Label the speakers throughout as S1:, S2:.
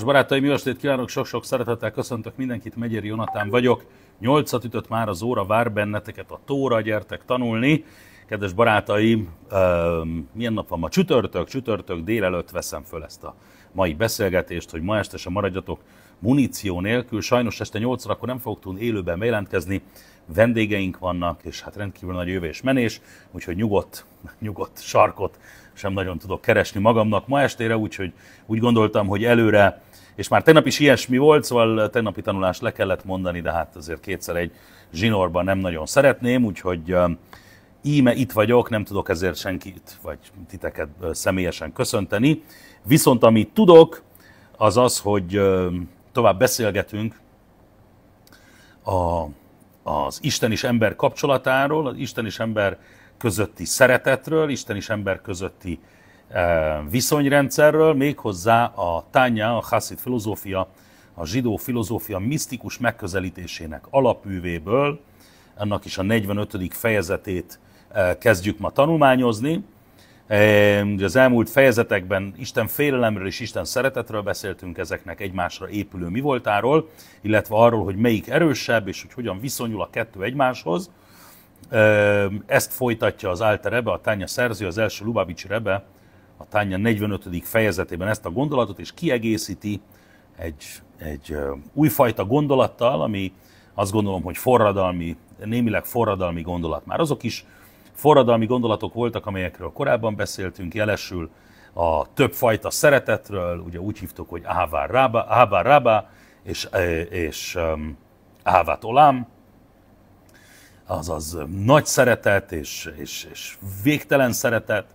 S1: Kedves barátaim, jó estét kívánok, sok-sok szeretettel köszöntök mindenkit, Megyeri Jonatán vagyok. Nyolcat ütött már az óra, vár benneteket a tóra, gyertek tanulni. Kedves barátaim, milyen nap van ma? Csütörtök, csütörtök délelőtt veszem föl ezt a mai beszélgetést, hogy ma este sem maradjatok muníció nélkül. Sajnos este 8 akkor nem fogok tudni élőben bejelentkezni, vendégeink vannak, és hát rendkívül nagy jövés menés, úgyhogy nyugodt, nyugodt sarkot sem nagyon tudok keresni magamnak ma estére, úgyhogy úgy gondoltam, hogy előre és már tegnap is ilyesmi volt, szóval tegnapi tanulást le kellett mondani, de hát azért kétszer egy zsinórban nem nagyon szeretném, úgyhogy um, íme itt vagyok, nem tudok ezért senkit vagy titeket személyesen köszönteni. Viszont amit tudok, az az, hogy um, tovább beszélgetünk a, az Isten és ember kapcsolatáról, az Isten és ember közötti szeretetről, Isten és ember közötti E, viszonyrendszerről, méghozzá a Tanya, a Hasid filozófia, a zsidó filozófia misztikus megközelítésének alapművéből, annak is a 45. fejezetét e, kezdjük ma tanulmányozni. E, az elmúlt fejezetekben Isten félelemről és Isten szeretetről beszéltünk, ezeknek egymásra épülő mi voltáról, illetve arról, hogy melyik erősebb, és hogy hogyan viszonyul a kettő egymáshoz. Ezt folytatja az Alter Rebbe, a Tánya szerző, az első Lubavicsi Rebbe, a Tánya 45. fejezetében ezt a gondolatot, és kiegészíti egy, egy újfajta gondolattal, ami azt gondolom, hogy forradalmi, némileg forradalmi gondolat. Már azok is forradalmi gondolatok voltak, amelyekről korábban beszéltünk, jelesül a többfajta szeretetről, ugye úgy hívtuk, hogy Ávár Rába, Ávár Rába és, és Ávát Olám, azaz nagy szeretet és, és, és végtelen szeretet,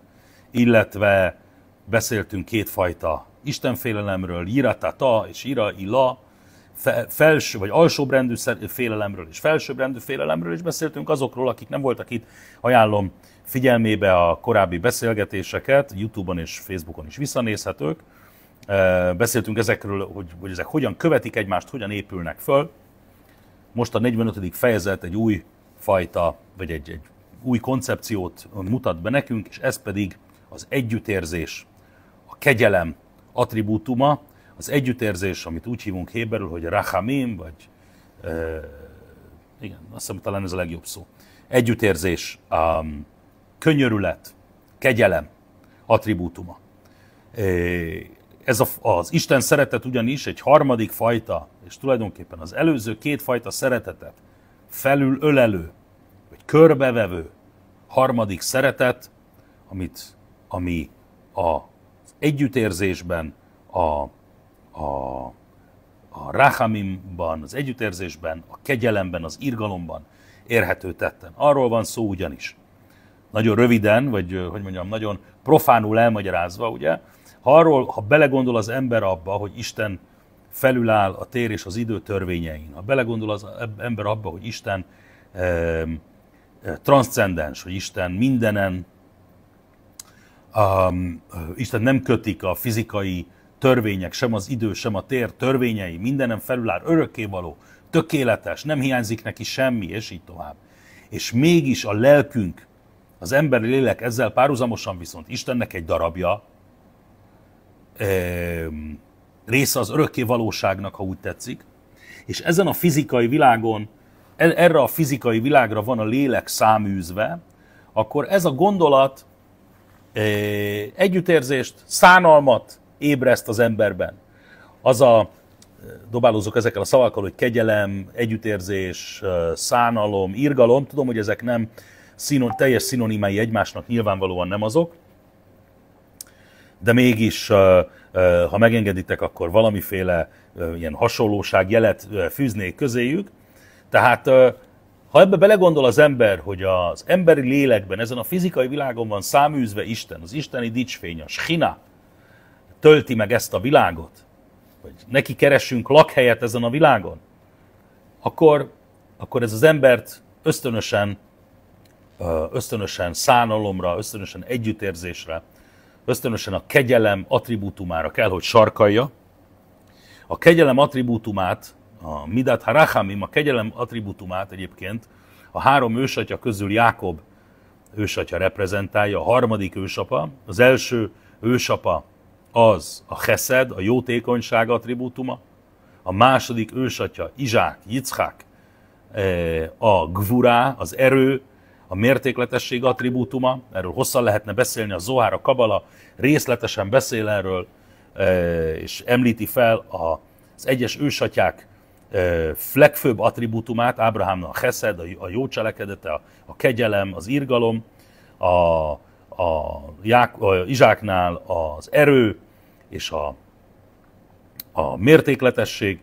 S1: illetve beszéltünk kétfajta istenfélelemről, jiratata és ira, ila, felső vagy alsóbrendű félelemről és felsőbrendű félelemről, és beszéltünk azokról, akik nem voltak itt, ajánlom figyelmébe a korábbi beszélgetéseket, Youtube-on és Facebookon is visszanézhetők. E, beszéltünk ezekről, hogy, hogy ezek hogyan követik egymást, hogyan épülnek föl. Most a 45. fejezet egy új fajta, vagy egy, egy új koncepciót mutat be nekünk, és ez pedig az együttérzés, a kegyelem attribútuma, az együttérzés, amit úgy hívunk héberül, hogy rahamim, vagy e, igen, azt hiszem talán ez a legjobb szó. Együttérzés, a könyörület, kegyelem attribútuma. Ez a, az Isten szeretet ugyanis egy harmadik fajta, és tulajdonképpen az előző két fajta szeretetet felül ölelő, vagy körbevevő harmadik szeretet, amit ami az együttérzésben, a, a, a ráhamimban, az együttérzésben, a kegyelemben, az irgalomban érhető tetten. Arról van szó ugyanis. Nagyon röviden, vagy hogy mondjam, nagyon profánul elmagyarázva, ugye, ha arról, ha belegondol az ember abba, hogy Isten felüláll a tér és az idő törvényein, ha belegondol az ember abba, hogy Isten eh, transzcendens, hogy Isten mindenen a, um, Isten nem kötik a fizikai törvények, sem az idő, sem a tér törvényei, mindenem felülár, örökkévaló, tökéletes, nem hiányzik neki semmi, és így tovább. És mégis a lelkünk, az emberi lélek ezzel párhuzamosan viszont Istennek egy darabja, része az örökké valóságnak, ha úgy tetszik, és ezen a fizikai világon, e, erre a fizikai világra van a lélek száműzve, akkor ez a gondolat együttérzést, szánalmat ébreszt az emberben. Az a, dobálózok ezekkel a szavakkal, hogy kegyelem, együttérzés, szánalom, irgalom, tudom, hogy ezek nem szinon, teljes szinonimái egymásnak, nyilvánvalóan nem azok, de mégis, ha megengeditek, akkor valamiféle ilyen hasonlóság jelet fűznék közéjük. Tehát ha ebbe belegondol az ember, hogy az emberi lélekben, ezen a fizikai világon van száműzve Isten, az isteni dicsfény, a schina tölti meg ezt a világot, vagy neki keresünk lakhelyet ezen a világon, akkor, akkor ez az embert ösztönösen, ösztönösen szánalomra, ösztönösen együttérzésre, ösztönösen a kegyelem attribútumára kell, hogy sarkalja. A kegyelem attribútumát a Midat Harachamim, a kegyelem attribútumát egyébként a három ősatya közül Jákob ősatya reprezentálja, a harmadik ősapa, az első ősapa az a Chesed, a jótékonyság attribútuma, a második ősatya Izsák, Yitzhák, e, a Gvurá, az erő, a mértékletesség attribútuma, erről hosszan lehetne beszélni, a Zohár, a Kabala részletesen beszél erről, e, és említi fel az egyes ősatyák legfőbb attribútumát, Ábrahámnak a cheszed, a jó cselekedete, a, a kegyelem, az irgalom, a, a,Ják, a Izsáknál az erő és a, a mértékletesség,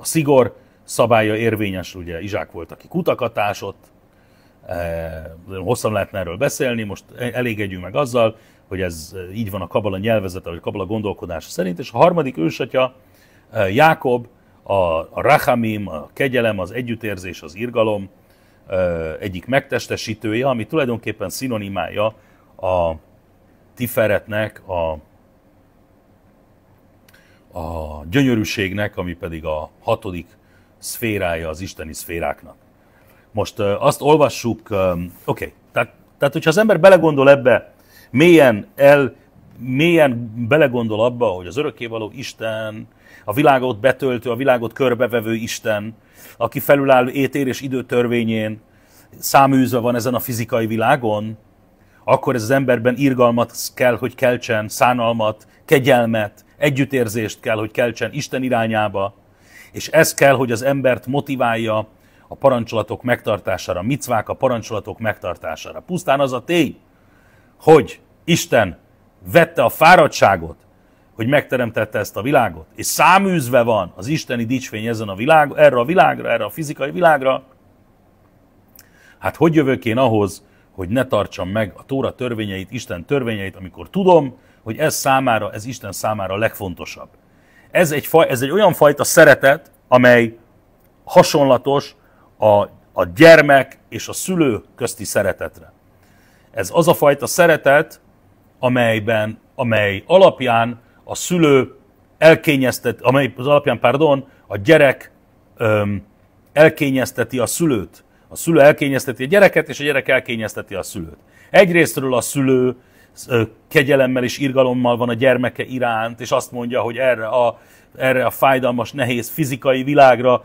S1: a szigor szabálya érvényes, ugye Izsák volt, aki kutakat ásott, hosszan lehetne erről beszélni, most e- elégedjünk meg azzal, hogy ez így van a kabala nyelvezete, vagy a kabala gondolkodása szerint, és a harmadik ősatya, Jákob, a, a rachamim, a kegyelem, az együttérzés, az irgalom egyik megtestesítője, ami tulajdonképpen szinonimája a Tiferetnek, a, a gyönyörűségnek, ami pedig a hatodik szférája az isteni szféráknak. Most azt olvassuk, oké, okay, tehát, tehát hogyha az ember belegondol ebbe, mélyen el mélyen belegondol abba, hogy az örökkévaló Isten, a világot betöltő, a világot körbevevő Isten, aki felülálló étér és időtörvényén, száműzve van ezen a fizikai világon, akkor ez az emberben irgalmat kell, hogy keltsen, szánalmat, kegyelmet, együttérzést kell, hogy keltsen Isten irányába, és ez kell, hogy az embert motiválja a parancsolatok megtartására, micvák a parancsolatok megtartására. Pusztán az a tény, hogy Isten vette a fáradtságot, hogy megteremtette ezt a világot, és száműzve van az isteni dicsfény ezen a világ, erre a világra, erre a fizikai világra, hát hogy jövök én ahhoz, hogy ne tartsam meg a Tóra törvényeit, Isten törvényeit, amikor tudom, hogy ez számára, ez Isten számára a legfontosabb. Ez egy, faj, ez egy olyan fajta szeretet, amely hasonlatos a, a gyermek és a szülő közti szeretetre. Ez az a fajta szeretet, amelyben, amely alapján a szülő elkényeztet, amely az alapján, pardon, a gyerek öm, elkényezteti a szülőt. A szülő elkényezteti a gyereket, és a gyerek elkényezteti a szülőt. Egyrésztről a szülő kegyelemmel és irgalommal van a gyermeke iránt, és azt mondja, hogy erre a, erre a fájdalmas, nehéz fizikai világra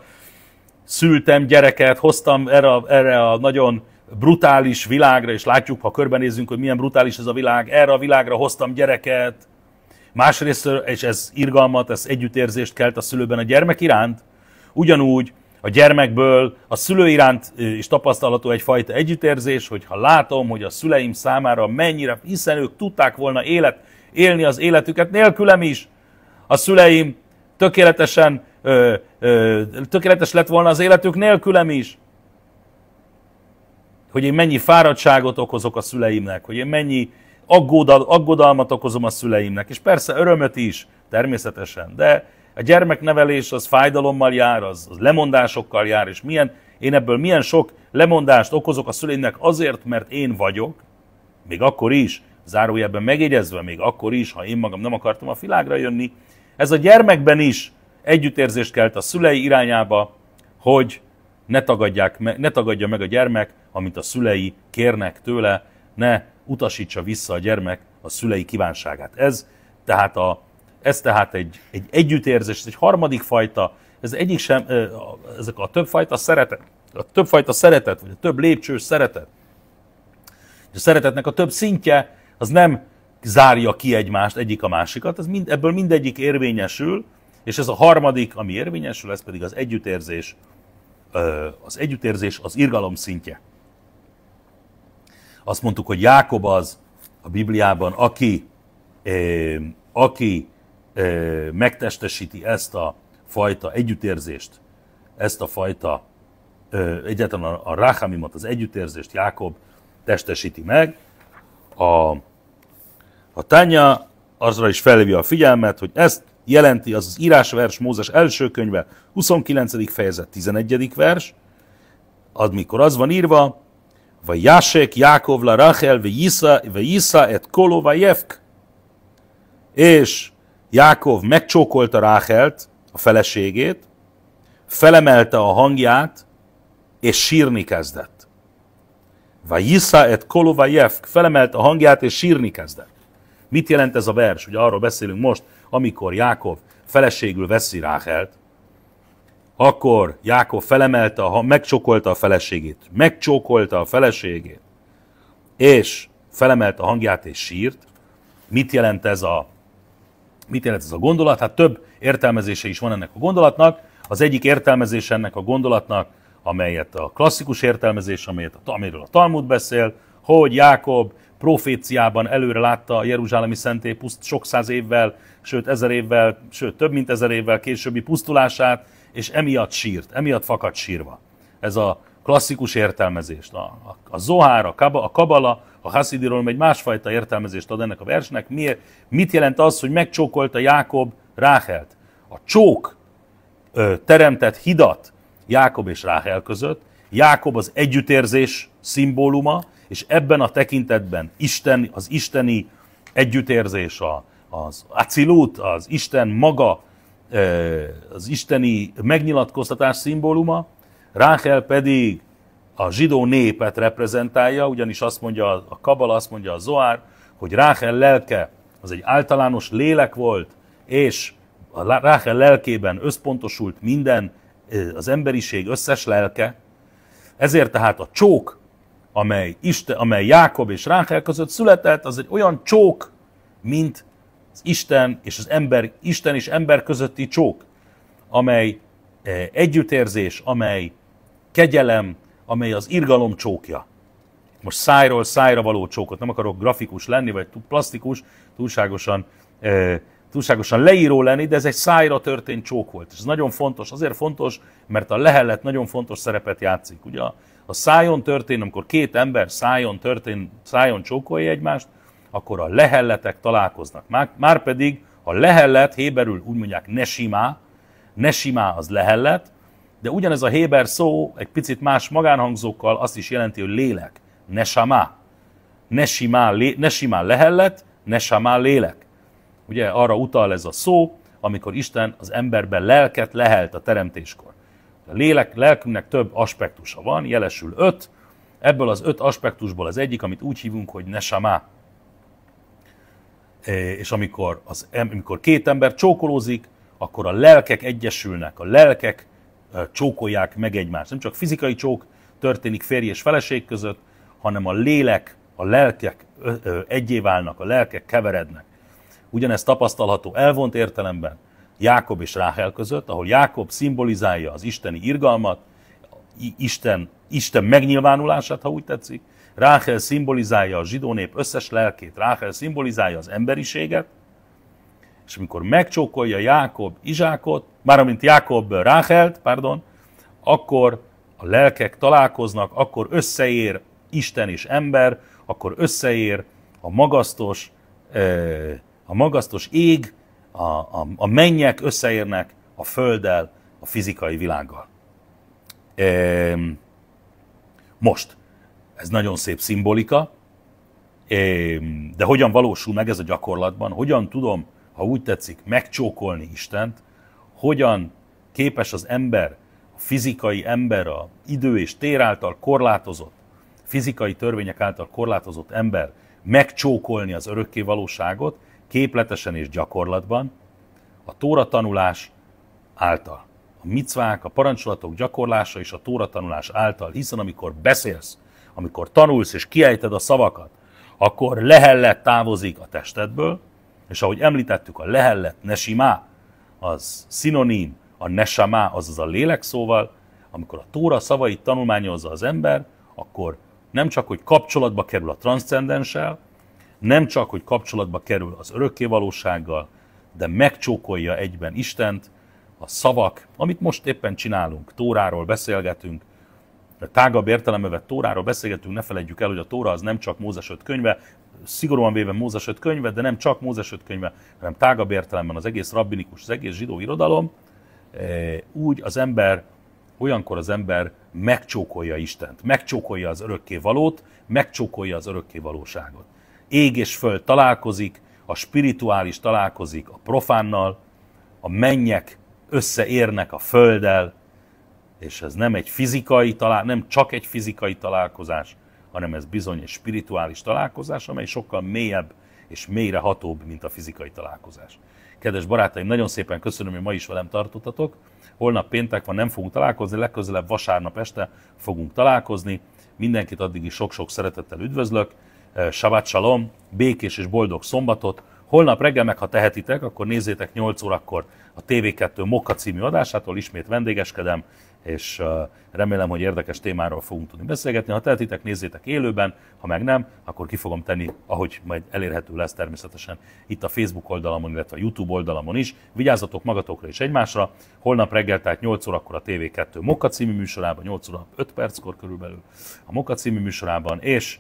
S1: szültem gyereket, hoztam erre, a, erre a nagyon brutális világra, és látjuk, ha körbenézünk, hogy milyen brutális ez a világ, erre a világra hoztam gyereket, másrészt, és ez irgalmat, ez együttérzést kelt a szülőben a gyermek iránt, ugyanúgy a gyermekből a szülő iránt is tapasztalható egyfajta együttérzés, hogy ha látom, hogy a szüleim számára mennyire, hiszen ők tudták volna élet, élni az életüket nélkülem is, a szüleim tökéletesen, ö, ö, tökéletes lett volna az életük nélkülem is hogy én mennyi fáradtságot okozok a szüleimnek, hogy én mennyi aggódal, aggodalmat okozom a szüleimnek, és persze örömöt is, természetesen, de a gyermeknevelés az fájdalommal jár, az, az lemondásokkal jár, és milyen, én ebből milyen sok lemondást okozok a szüleimnek azért, mert én vagyok, még akkor is, zárójelben megjegyezve, még akkor is, ha én magam nem akartam a világra jönni, ez a gyermekben is együttérzést kelt a szülei irányába, hogy ne, tagadják, ne tagadja meg a gyermek amit a szülei kérnek tőle, ne utasítsa vissza a gyermek a szülei kívánságát. Ez tehát, a, ez tehát egy, egy együttérzés, egy harmadik fajta, ez egyik sem, ezek a többfajta szeretet, a többfajta szeretet, vagy a több lépcsős szeretet. A szeretetnek a több szintje, az nem zárja ki egymást, egyik a másikat, ez mind, ebből mindegyik érvényesül, és ez a harmadik, ami érvényesül, ez pedig az együttérzés, az együttérzés az irgalom szintje. Azt mondtuk, hogy Jákob az a Bibliában, aki, aki megtestesíti ezt a fajta együttérzést, ezt a fajta egyáltalán a, a az együttérzést Jákob testesíti meg. A, a tánya azra is felhívja a figyelmet, hogy ezt jelenti az az írásvers Mózes első könyve, 29. fejezet, 11. vers, amikor az van írva, וישק יעקב לרחל vajisza et koló vajevk. És Jákov megcsókolta Ráhelt, a feleségét, felemelte a hangját, és sírni kezdett. Vajisza et koló vajevk. felemelt a hangját, és sírni kezdett. Mit jelent ez a vers? Ugye arról beszélünk most, amikor Jákov feleségül veszi Ráhelt, akkor Jákob felemelte, a, megcsókolta a feleségét. Megcsókolta a feleségét. És felemelte a hangját és sírt. Mit jelent ez a, mit jelent ez a gondolat? Hát több értelmezése is van ennek a gondolatnak. Az egyik értelmezés ennek a gondolatnak, amelyet a klasszikus értelmezés, amelyet a, amiről a Talmud beszél, hogy Jákob proféciában előre látta a Jeruzsálemi szentély puszt sok száz évvel, sőt ezer évvel, sőt több mint ezer évvel későbbi pusztulását, és emiatt sírt, emiatt fakadt sírva. Ez a klasszikus értelmezés A, a, a Zohár, a, kaba, a Kabala, a Hasidiról egy másfajta értelmezést ad ennek a versnek. Miért, mit jelent az, hogy megcsókolta Jákob Ráhelt? A csók ö, teremtett hidat Jákob és Ráhel között. Jákob az együttérzés szimbóluma, és ebben a tekintetben Isten, az isteni együttérzés, a, az acilút az Isten maga az isteni megnyilatkoztatás szimbóluma, Ráhel pedig a zsidó népet reprezentálja, ugyanis azt mondja a Kabala, azt mondja a Zoár, hogy Ráhel lelke az egy általános lélek volt, és a Ráhel lelkében összpontosult minden, az emberiség összes lelke, ezért tehát a csók, amely, Isten, amely Jákob és Ráhel között született, az egy olyan csók, mint az Isten és az ember, Isten és ember közötti csók, amely e, együttérzés, amely kegyelem, amely az irgalom csókja. Most szájról szájra való csókot, nem akarok grafikus lenni, vagy plastikus, túlságosan, e, túlságosan leíró lenni, de ez egy szájra történt csók volt. És ez nagyon fontos, azért fontos, mert a lehellet nagyon fontos szerepet játszik. Ugye a szájon történ, amikor két ember szájon történ, szájon csókolja egymást, akkor a lehelletek találkoznak. Már, pedig a lehellet, héberül úgy mondják nesimá, nesimá az lehellet, de ugyanez a héber szó egy picit más magánhangzókkal azt is jelenti, hogy lélek, nesamá. Nesimá, lé, nesimá lehellet, nesamá lélek. Ugye arra utal ez a szó, amikor Isten az emberben lelket lehelt a teremtéskor. A lélek, lelkünknek több aspektusa van, jelesül öt, ebből az öt aspektusból az egyik, amit úgy hívunk, hogy nesamá. Eh, és amikor, az, amikor két ember csókolózik, akkor a lelkek egyesülnek, a lelkek eh, csókolják meg egymást. Nem csak fizikai csók történik férj és feleség között, hanem a lélek, a lelkek egyé válnak, a lelkek keverednek. Ugyanezt tapasztalható elvont értelemben Jákob és Ráhel között, ahol Jákob szimbolizálja az isteni irgalmat, Isten, Isten megnyilvánulását, ha úgy tetszik. Ráhel szimbolizálja a zsidó nép összes lelkét, Ráhel szimbolizálja az emberiséget, és amikor megcsókolja Jákob Izsákot, mármint Jákob Ráhelt, pardon, akkor a lelkek találkoznak, akkor összeér Isten és ember, akkor összeér a magasztos, a magasztos ég, a, a, a mennyek összeérnek a földdel, a fizikai világgal. Most, ez nagyon szép szimbolika, de hogyan valósul meg ez a gyakorlatban? Hogyan tudom, ha úgy tetszik, megcsókolni Istent? Hogyan képes az ember, a fizikai ember, a idő és tér által korlátozott, fizikai törvények által korlátozott ember megcsókolni az örökké valóságot, képletesen és gyakorlatban, a tóra tanulás által micvák, a parancsolatok gyakorlása és a tóra tanulás által, hiszen amikor beszélsz, amikor tanulsz és kiejted a szavakat, akkor lehellet távozik a testedből, és ahogy említettük, a lehellet nesimá, az szinoním, a nesamá, azaz a lélek szóval, amikor a tóra szavait tanulmányozza az ember, akkor nem csak, hogy kapcsolatba kerül a transzcendenssel, nem csak, hogy kapcsolatba kerül az örökkévalósággal, de megcsókolja egyben Istent, a szavak, amit most éppen csinálunk, Tóráról beszélgetünk, a tágabb értelemövet Tóráról beszélgetünk, ne felejtjük el, hogy a Tóra az nem csak Mózes öt könyve, szigorúan véve Mózes öt könyve, de nem csak Mózes öt könyve, hanem tágabb értelemben az egész rabbinikus, az egész zsidó irodalom, e, úgy az ember, olyankor az ember megcsókolja Istent, megcsókolja az örökké valót, megcsókolja az örökké valóságot. Ég és föld találkozik, a spirituális találkozik a profánnal, a mennyek összeérnek a Földdel, és ez nem egy fizikai talál, nem csak egy fizikai találkozás, hanem ez bizony egy spirituális találkozás, amely sokkal mélyebb és mélyre hatóbb, mint a fizikai találkozás. Kedves barátaim, nagyon szépen köszönöm, hogy ma is velem tartottatok. Holnap péntek van, nem fogunk találkozni, legközelebb vasárnap este fogunk találkozni. Mindenkit addig is sok-sok szeretettel üdvözlök. Eh, Shabbat shalom, békés és boldog szombatot, Holnap reggel meg, ha tehetitek, akkor nézzétek 8 órakor a TV2 Mokka című adásától, ismét vendégeskedem, és remélem, hogy érdekes témáról fogunk tudni beszélgetni. Ha tehetitek, nézzétek élőben, ha meg nem, akkor ki fogom tenni, ahogy majd elérhető lesz természetesen itt a Facebook oldalamon, illetve a YouTube oldalamon is. Vigyázzatok magatokra és egymásra. Holnap reggel, tehát 8 órakor a TV2 Mokka című műsorában, 8 óra 5 perckor körülbelül a Mokka című műsorában, és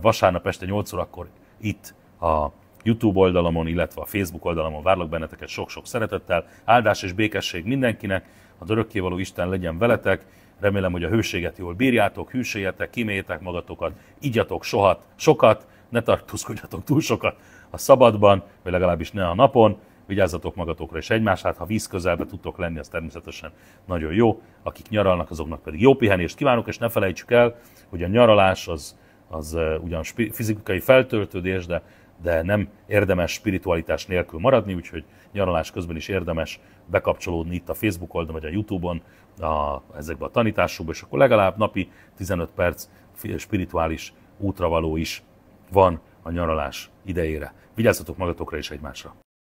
S1: vasárnap este 8 órakor itt a YouTube oldalamon, illetve a Facebook oldalamon várlak benneteket sok-sok szeretettel. Áldás és békesség mindenkinek, az örökkévaló Isten legyen veletek. Remélem, hogy a hőséget jól bírjátok, hűséljetek, kíméljétek magatokat, igyatok sohat, sokat, ne tartózkodjatok túl sokat a szabadban, vagy legalábbis ne a napon. Vigyázzatok magatokra és egymását, ha víz közelbe tudtok lenni, az természetesen nagyon jó. Akik nyaralnak, azoknak pedig jó pihenést kívánok, és ne felejtsük el, hogy a nyaralás az, az eh, ugyan fizikai feltöltődés, de de nem érdemes spiritualitás nélkül maradni, úgyhogy nyaralás közben is érdemes bekapcsolódni itt a Facebook oldalon vagy a Youtube-on a, ezekbe a tanításokba, és akkor legalább napi 15 perc spirituális útravaló is van a nyaralás idejére. Vigyázzatok magatokra és egymásra!